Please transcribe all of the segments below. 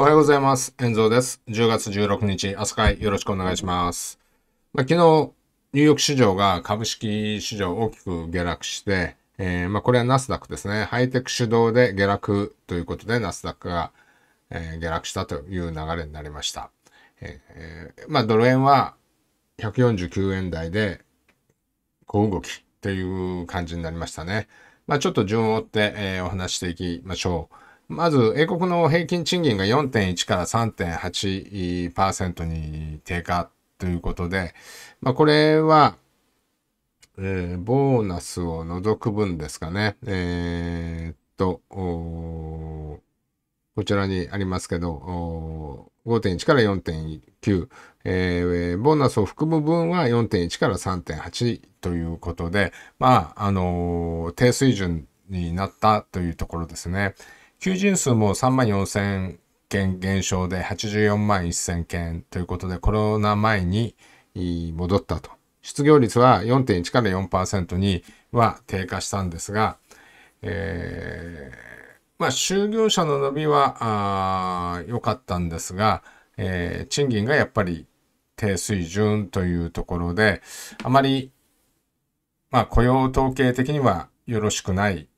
おはようございます。遠蔵です。10月16日、朝会よろしくお願いします。まあ、昨日、ニューヨーク市場が株式市場大きく下落して、えー、まあ、これはナスダックですね。ハイテク主導で下落ということで、ナスダックが、えー、下落したという流れになりました。えー、まあ、ドル円は149円台で小動きっていう感じになりましたね。まあ、ちょっと順を追って、えお話していきましょう。まず、英国の平均賃金が4.1から3.8%に低下ということで、まあ、これは、えー、ボーナスを除く分ですかね。えー、っと、こちらにありますけど、5.1から4.9、えー、ボーナスを含む分は4.1から3.8ということで、まあ、あのー、低水準になったというところですね。求人数も3万4000件減少で84万1000件ということで、コロナ前に戻ったと。失業率は4.1から4%には低下したんですが、えー、まあ、就業者の伸びは良かったんですが、えー、賃金がやっぱり低水準というところで、あまり、まあ、雇用統計的にはよろしくない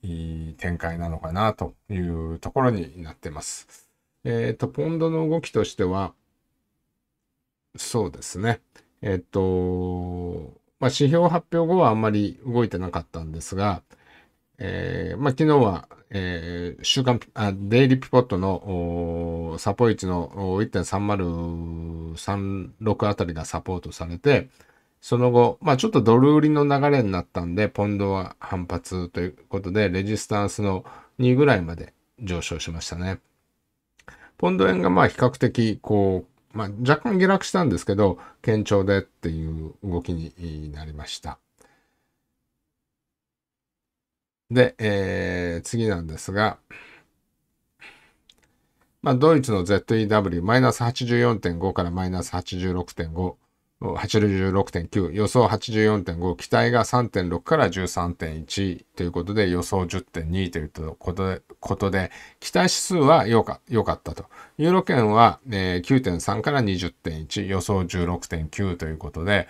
展開なのかなというところになってます。えっ、ー、と、ポンドの動きとしては、そうですね。えっ、ー、と、まあ、指標発表後はあんまり動いてなかったんですが、えー、まあ、昨日は、えー、週刊あ、デイリーピポットのサポイチの1.3036あたりがサポートされて、その後、まあちょっとドル売りの流れになったんで、ポンドは反発ということで、レジスタンスの2ぐらいまで上昇しましたね。ポンド円がまあ比較的、こう、まあ若干下落したんですけど、堅調でっていう動きになりました。で、えー、次なんですが、まあ、ドイツの ZEW マイナス84.5からマイナス86.5 86.9、予想84.5、期待が3.6から13.1ということで、予想10.2ということで、期待指数は良かったと。ユーロ圏は、えー、9.3から20.1、予想16.9ということで、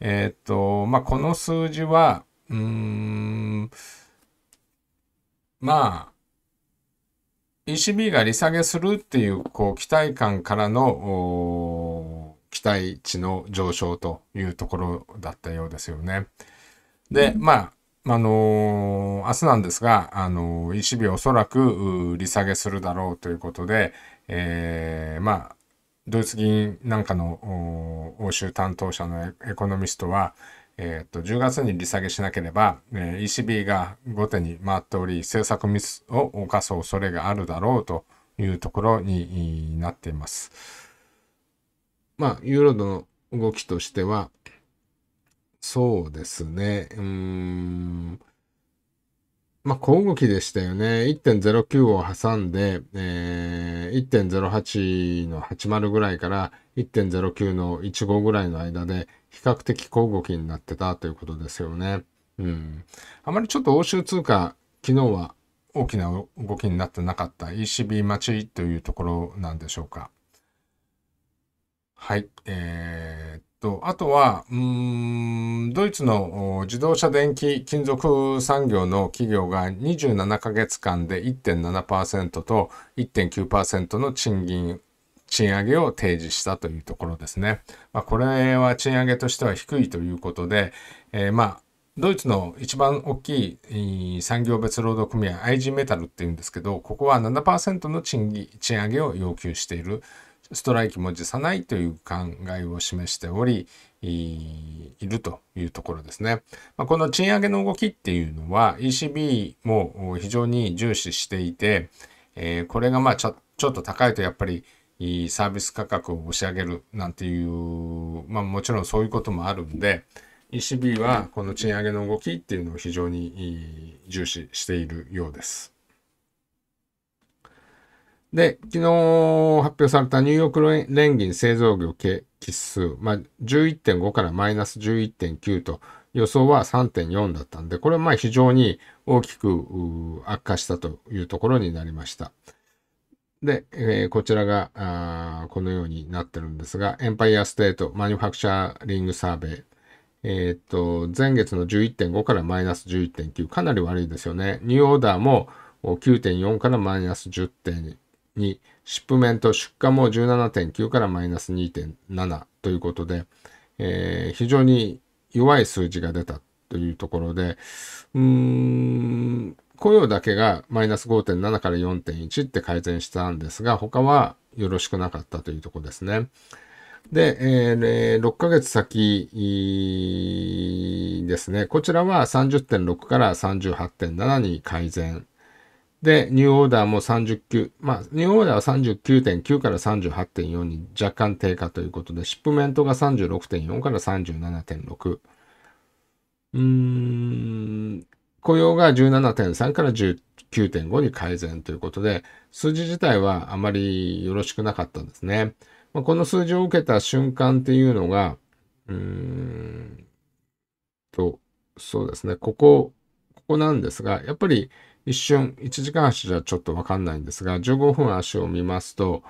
えー、っと、まあ、この数字は、うん、まあ、ECB が利下げするっていう、こう、期待感からの、期待値の上昇というところだったようですよね。で、まあ、あのー、明日なんですが、あのー、ECB おそらく利下げするだろうということで、えー、まあ、ドイツ銀なんかの欧州担当者のエコノミストは、えーと、10月に利下げしなければ、えー、ECB が後手に回っており政策ミスを犯す恐れがあるだろうというところになっています。まあ、ユーロドの動きとしては、そうですね。うーん。まあ、小動きでしたよね。1.09を挟んで、えー、1.08の80ぐらいから1.09の15ぐらいの間で、比較的小動きになってたということですよね。うん。あまりちょっと欧州通貨、昨日は大きな動きになってなかった ECB 待ちというところなんでしょうか。はい。えー、っと、あとは、うん、ドイツの自動車電気金属産業の企業が27ヶ月間で1.7%と1.9%の賃金、賃上げを提示したというところですね。まあ、これは賃上げとしては低いということで、えー、まあ、ドイツの一番大きい産業別労働組合 IG メタルっていうんですけどここは7%の賃賃上げを要求しているストライキも辞さないという考えを示しており、いるというところですね。まあ、この賃上げの動きっていうのは ECB も非常に重視していて、えー、これがまあちょちょっと高いとやっぱりサービス価格を押し上げるなんていう、まあもちろんそういうこともあるんで、ECB はこの賃上げの動きっていうのを非常に重視しているようです。で、昨日発表されたニューヨーク連銀製造業基数、まあ、11.5からマイナス11.9と予想は3.4だったんで、これはまあ非常に大きく悪化したというところになりました。で、えー、こちらがこのようになってるんですが、エンパイアステートマニュファクチャーリングサーベイ。えー、っと、前月の11.5からマイナス11.9、かなり悪いですよね。ニューオーダーも9.4からマイナス10.2。に、シップメント出荷も17.9からマイナス2.7ということで、えー、非常に弱い数字が出たというところで、うーん、雇用だけがマイナス5.7から4.1って改善したんですが、他はよろしくなかったというとこですね。で、えー、6ヶ月先ですね。こちらは30.6から38.7に改善で、ニューオーダーも39、まあ、ニューオーダーは39.9から38.4に若干低下ということで、シップメントが36.4から37.6。うーん、雇用が17.3から19.5に改善ということで、数字自体はあまりよろしくなかったんですね。まあ、この数字を受けた瞬間っていうのが、うーんと、そうですね、ここ、ここなんですが、やっぱり、一瞬、1時間足じゃちょっとわかんないんですが、15分足を見ますと、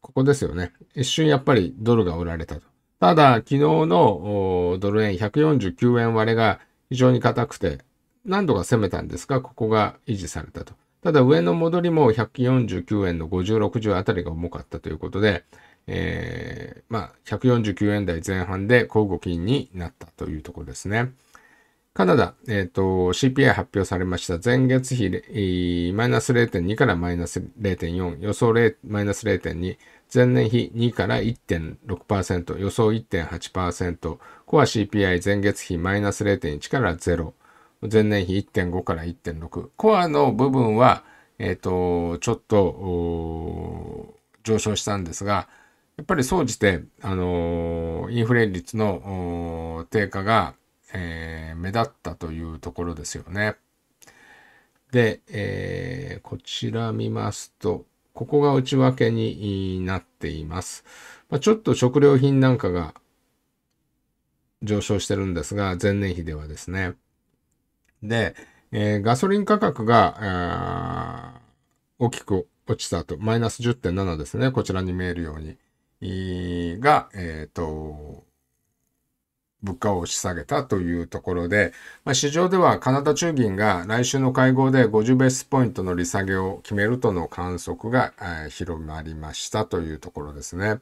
ここですよね。一瞬やっぱりドルが売られたと。ただ、昨日のドル円149円割れが非常に硬くて、何度か攻めたんですが、ここが維持されたと。ただ、上の戻りも149円の50、60あたりが重かったということで、えー、まあ、149円台前半で交互金になったというところですね。カナダ、えっ、ー、と、CPI 発表されました。前月比、マイナス0.2からマイナス0.4、予想マイナス0.2、前年比2から1.6%、予想1.8%、コア CPI 前月比マイナス0.1から0、前年比1.5から1.6。コアの部分は、えっ、ー、と、ちょっと、上昇したんですが、やっぱり総じて、あのインフレ率の低下が、えー、目立ったというところですよね。で、えー、こちら見ますと、ここが内訳になっています。まあ、ちょっと食料品なんかが上昇してるんですが、前年比ではですね。で、えー、ガソリン価格が大きく落ちたと、マイナス10.7ですね、こちらに見えるように。が、えっ、ー、と、物価を押し下げたというところで、まあ、市場ではカナダ中銀が来週の会合で50ベースポイントの利下げを決めるとの観測が、え広まりましたというところですね。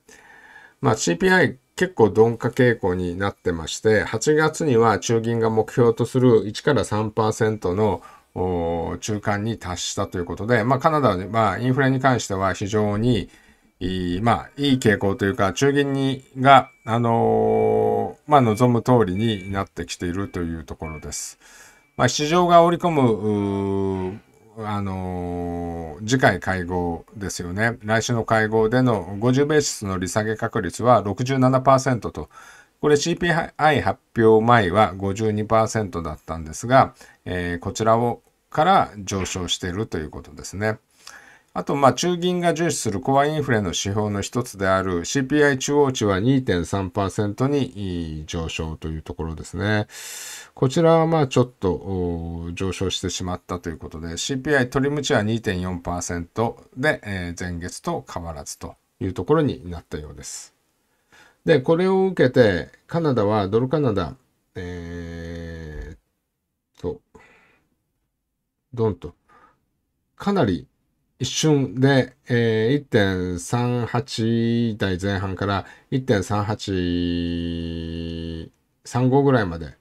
まあ、CPI 結構鈍化傾向になってまして、8月には中銀が目標とする1から3%の中間に達したということで、まあ、カナダはインフレに関しては非常に、いい、まあ、いい傾向というか、中銀にが、あのー、まあ、望む通りになってきているというところです。まあ、市場が織り込む、あのー、次回会合ですよね。来週の会合での50ベーシスの利下げ確率は67%と、これ CPI 発表前は52%だったんですが、えー、こちらをから上昇しているということですね。あと、ま中銀が重視するコアインフレの指標の一つである CPI 中央値は2.3%に上昇というところですね。こちらはまあちょっと上昇してしまったということで、CPI 取り口は2.4%で、え前月と変わらずというところになったようです。で、これを受けて、カナダはドルカナダ、えー、と、ドンと、かなり一瞬で、えー、1.38台前半から1.3835ぐらいまで、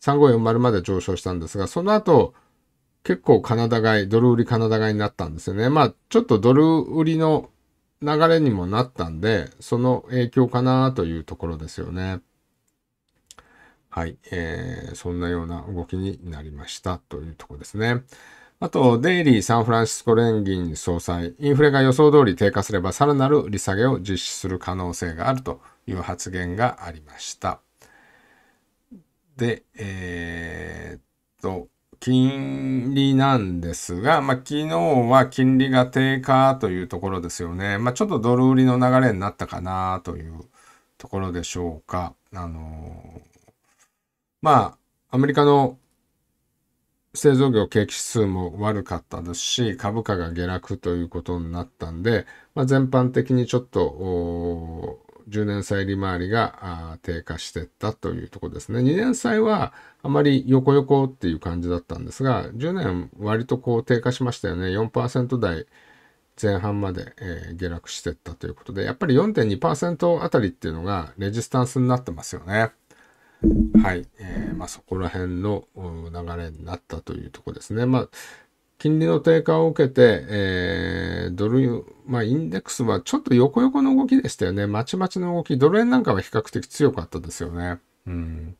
3540まで上昇したんですが、その後、結構カナダ買い、ドル売りカナダ買いになったんですよね。まあ、ちょっとドル売りの流れにもなったんで、その影響かなというところですよね。はい、えー、そんなような動きになりましたというところですね。あと、デイリー・サンフランシスコ連銀総裁、インフレが予想通り低下すればさらなる利下げを実施する可能性があるという発言がありました。で、えー、っと、金利なんですが、まあ、昨日は金利が低下というところですよね。まあ、ちょっとドル売りの流れになったかなというところでしょうか。あのー、まあ、アメリカの製造業景気指数も悪かったですし、株価が下落ということになったんで、まあ、全般的にちょっと、10年債利回りが低下してったというとこですね。2年債はあまり横横っていう感じだったんですが、10年割とこう低下しましたよね。4%台前半まで、え下落してったということで、やっぱり4.2%あたりっていうのがレジスタンスになってますよね。はい、えー、まあ、そこら辺の流れになったというとこですね。まあ、金利の低下を受けて、えー、ドル、まあ、インデックスはちょっと横横の動きでしたよね。まちまちの動き、ドル円なんかは比較的強かったですよね。うん。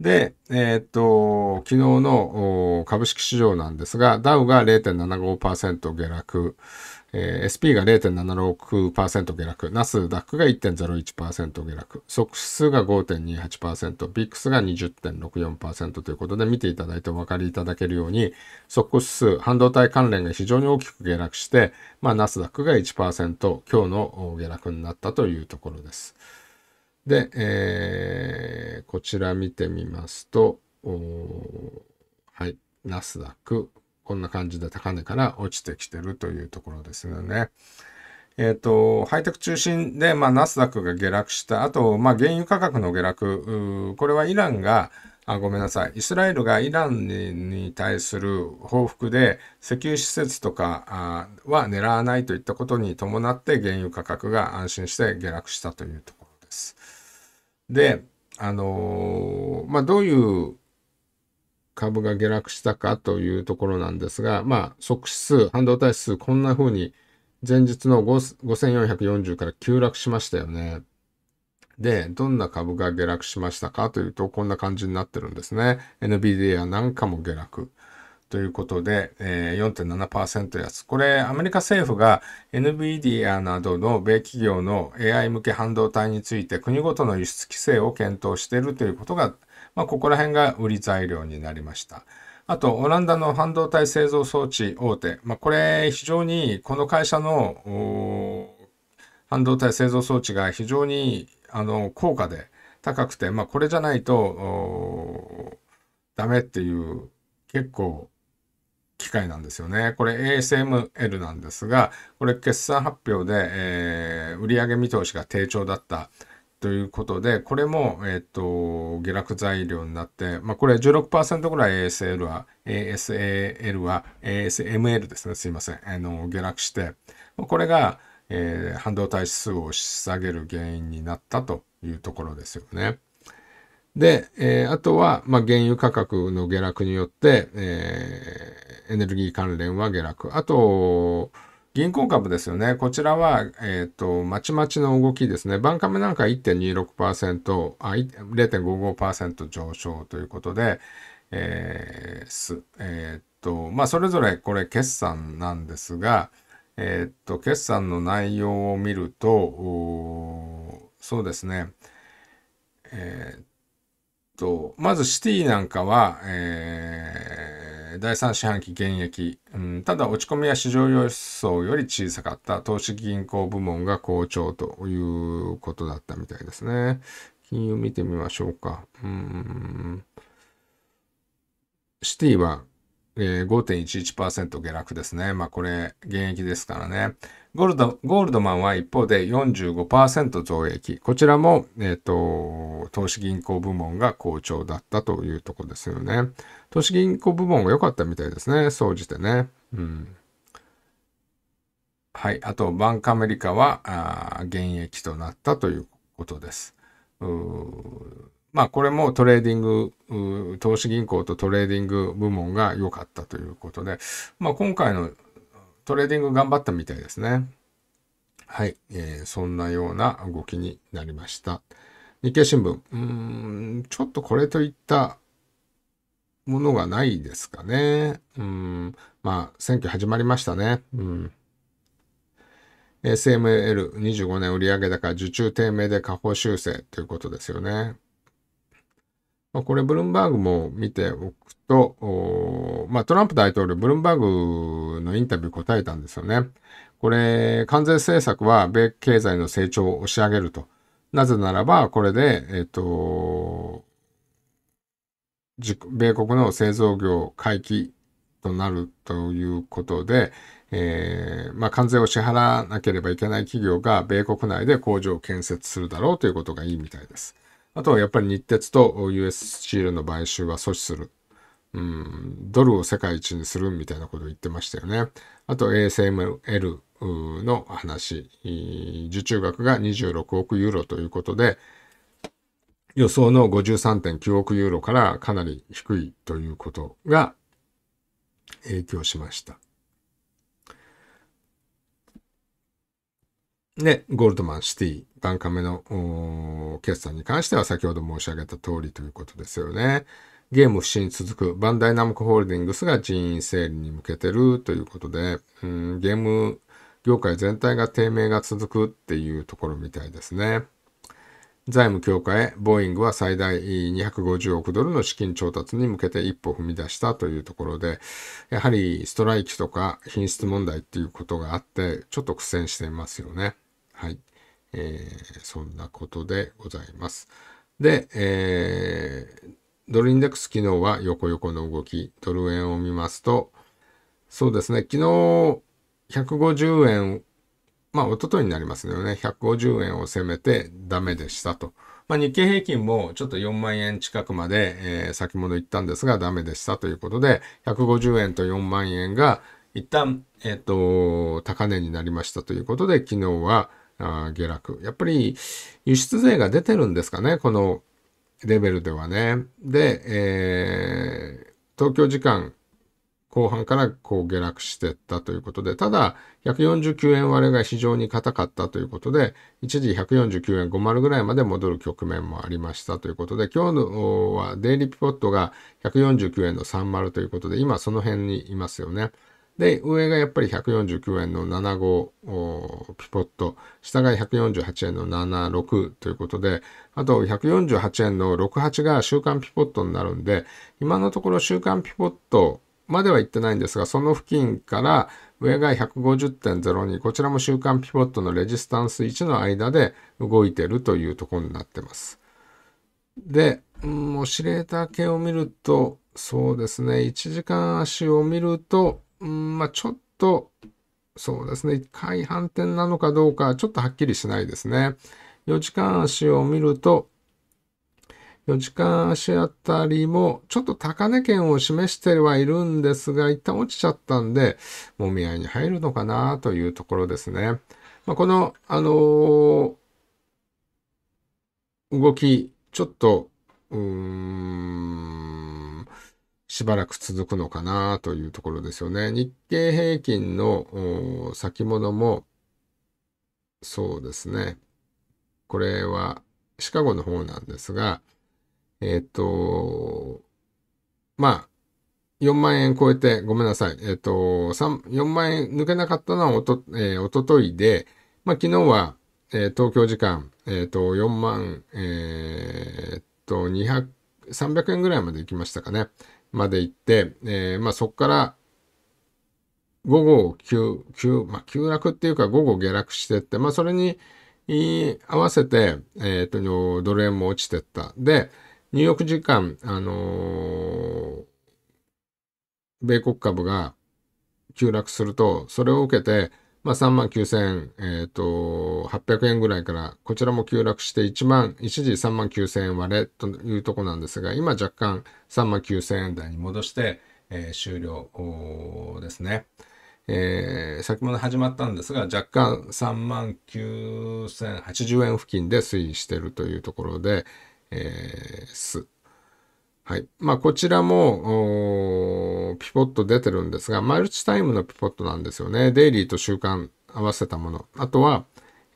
で、えー、っと、昨日の株式市場なんですが、ダウが0.75%下落、えー、SP が0.76%下落、ナスダックが1.01%下落、即ッ数が5.28%、ビックスが20.64%ということで見ていただいてお分かりいただけるように、即指数、半導体関連が非常に大きく下落して、まあ、ナスダックが1%、今日の下落になったというところです。で、えー、こちら見てみますと、はい、ナスダック、こんな感じで高値から落ちてきてるというところですよね。えっ、ー、と、ハイテク中心で、まあ、ナスダックが下落した。あと、まあ、原油価格の下落。これはイランが、あごめんなさい。イスラエルがイランに対する報復で、石油施設とかは狙わないといったことに伴って、原油価格が安心して下落したというところです。で、あのー、まあ、どういう株が下落したかというところなんですが、まあ、即指数、半導体指数、こんな風に前日の5440から急落しましたよね。で、どんな株が下落しましたかというと、こんな感じになってるんですね。NVIDIA なんかも下落。ということで、え4.7%安。これ、アメリカ政府が NVIDIA などの米企業の AI 向け半導体について国ごとの輸出規制を検討しているということがまあ、ここら辺が売り材料になりました。あと、オランダの半導体製造装置大手。まあ、これ、非常に、この会社の半導体製造装置が非常にあの高価で高くて、まあ、これじゃないとダメっていう結構機械なんですよね。これ ASML なんですが、これ決算発表で、えー、売上見通しが低調だった。ということで、これも、えっ、と、下落材料になって、まあ、これ16%ぐらい ASL は、ASAL は、ASML ですね、すいません、あの、下落して、これが、えー、半導体指数を下げる原因になったというところですよね。で、えー、あとは、まあ、原油価格の下落によって、えー、エネルギー関連は下落。あと、銀行株ですよね。こちらは、えっ、ー、と、まちまちの動きですね。バンカムなんか1.26%、0.55%上昇ということで、えー、す、えっ、ー、と、まあ、それぞれこれ決算なんですが、えっと、決算の内容を見ると、そうですね。えっと、まずシティなんかは、えー、第3四半期減益、うん、ただ落ち込みは市場予想より小さかった投資銀行部門が好調ということだったみたいですね。金融見てみましょうか。うんシティはえー、5.11%下落ですね。まあこれ、現役ですからね。ゴールド、ゴールドマンは一方で45%増益。こちらも、えっ、ー、と、投資銀行部門が好調だったというとこですよね。投資銀行部門が良かったみたいですね。総じてね。うん。はい。あと、バンクアメリカは、あ現役となったということです。うーまあこれもトレーディング、投資銀行とトレーディング部門が良かったということで、まあ今回のトレーディング頑張ったみたいですね。はい、えー、そんなような動きになりました。日経新聞、うん、ちょっとこれといったものがないですかね。うん、まあ選挙始まりましたね。うん SML25 年売上高受注低迷で下方修正ということですよね。まこれ、ブルンバーグも見ておくと、まあ、トランプ大統領、ブルンバーグのインタビュー答えたんですよね。これ、関税政策は米経済の成長を押し上げると。なぜならば、これで、えっ、ー、と、米国の製造業回帰となるということで、えー、まあ、関税を支払わなければいけない企業が米国内で工場を建設するだろうということがいいみたいです。あとはやっぱり日鉄と US シールの買収は阻止する。うん、ドルを世界一にするみたいなことを言ってましたよね。あと ASML の話。受注額が26億ユーロということで、予想の53.9億ユーロからかなり低いということが影響しました。ゴールドマンシティ、バンカメの決算に関しては先ほど申し上げた通りということですよね。ゲーム不振続くバンダイナムコホールディングスが人員整理に向けてるということで、うん、ゲーム業界全体が低迷が続くっていうところみたいですね。財務強化へ、ボーイングは最大250億ドルの資金調達に向けて一歩踏み出したというところで、やはりストライキとか品質問題っていうことがあって、ちょっと苦戦していますよね。はい。えー、そんなことでございます。で、えー、ドルインデックス機能は横横の動き、ドル円を見ますと、そうですね、昨日150円、まあ一昨日になりますよね、150円を攻めてダメでしたと。まあ、日経平均もちょっと4万円近くまで、えー、先物行ったんですがダメでしたということで、150円と4万円が一旦、えっ、ー、と、高値になりましたということで、昨日は、あ下落。やっぱり輸出税が出てるんですかね、このレベルではね。で、えー、東京時間後半からこう下落してったということで、ただ149円割れが非常に硬かったということで、一時149円50ぐらいまで戻る局面もありましたということで、今日はデイリーピポットが149円の30ということで、今その辺にいますよね。で、上がやっぱり149円の75ピポット、下が148円の76ということで、あと148円の68が週間ピポットになるんで、今のところ週間ピポットまでは行ってないんですが、その付近から上が150.02、こちらも週間ピポットのレジスタンス1の間で動いてるというところになってます。で、もうシレーター系を見ると、そうですね、1時間足を見ると、うん、まあ、ちょっと、そうですね、1回反転なのかどうか、ちょっとはっきりしないですね。4時間足を見ると、4時間足あたりも、ちょっと高値圏を示してはいるんですが、一旦落ちちゃったんで、もみ合いに入るのかなというところですね。まあ、この、あのー、動き、ちょっと、うーん、しばらく続くのかなというところですよね。日経平均の先物も、そうですね。これはシカゴの方なんですが、えっ、ー、と、まあ、4万円超えて、ごめんなさい。えっ、ー、と、4万円抜けなかったのはおと、えー、おとといで、まあ、昨日は、えー、東京時間、えっ、ー、と、4万、えっと、200、300円ぐらいまで行きましたかね。まで行って、えー、まあ、そこから午後急、急、まあ、急落っていうか午後下落してって、まあ、それに合わせて、えっ、ー、と、ドル円も落ちてった。で、ニューヨーク時間、あのー、米国株が急落すると、それを受けて、まあ、3万9800円ぐらいから、こちらも急落して1万、一時3万9000円割れというとこなんですが、今若干3万9000円台に戻して、えー、終了ですね。えー、先ほど始まったんですが、若干3万9080円付近で推移しているというところで、えー、す。はい。まあ、こちらも、ピポット出てるんですが、マルチタイムのピポットなんですよね。デイリーと週間合わせたもの。あとは、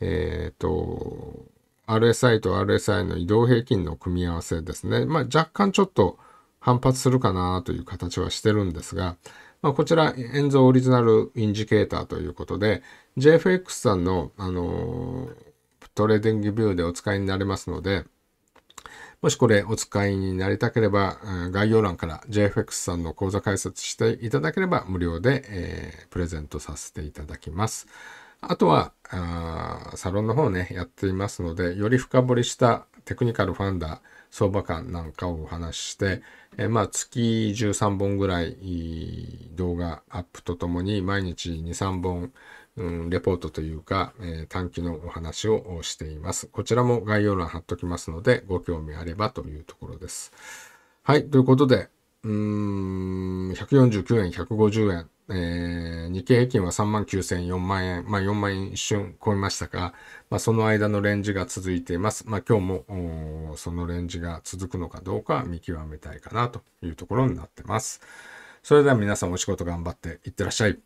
えっ、ー、と、RSI と RSI の移動平均の組み合わせですね。まあ、若干ちょっと反発するかなという形はしてるんですが、まあ、こちら、エンゾオリジナルインジケーターということで、JFX さんの、あのー、トレーディングビューでお使いになれますので、もしこれお使いになりたければ、概要欄から JFX さんの講座解説していただければ無料で、えー、プレゼントさせていただきます。あとはあ、サロンの方ね、やっていますので、より深掘りしたテクニカルファンダー、相場感なんかをお話しして、えー、まあ月13本ぐらい動画アップとともに毎日2、3本うん、レポートというか、えー、短期のお話をしています。こちらも概要欄貼っときますので、ご興味あればというところです。はい、ということで、うん、149円、150円、えー、日経平均は3万9000、4万円、まあ4万円一瞬超えましたが、まあその間のレンジが続いています。まあ今日もそのレンジが続くのかどうか見極めたいかなというところになってます。それでは皆さんお仕事頑張っていってらっしゃい。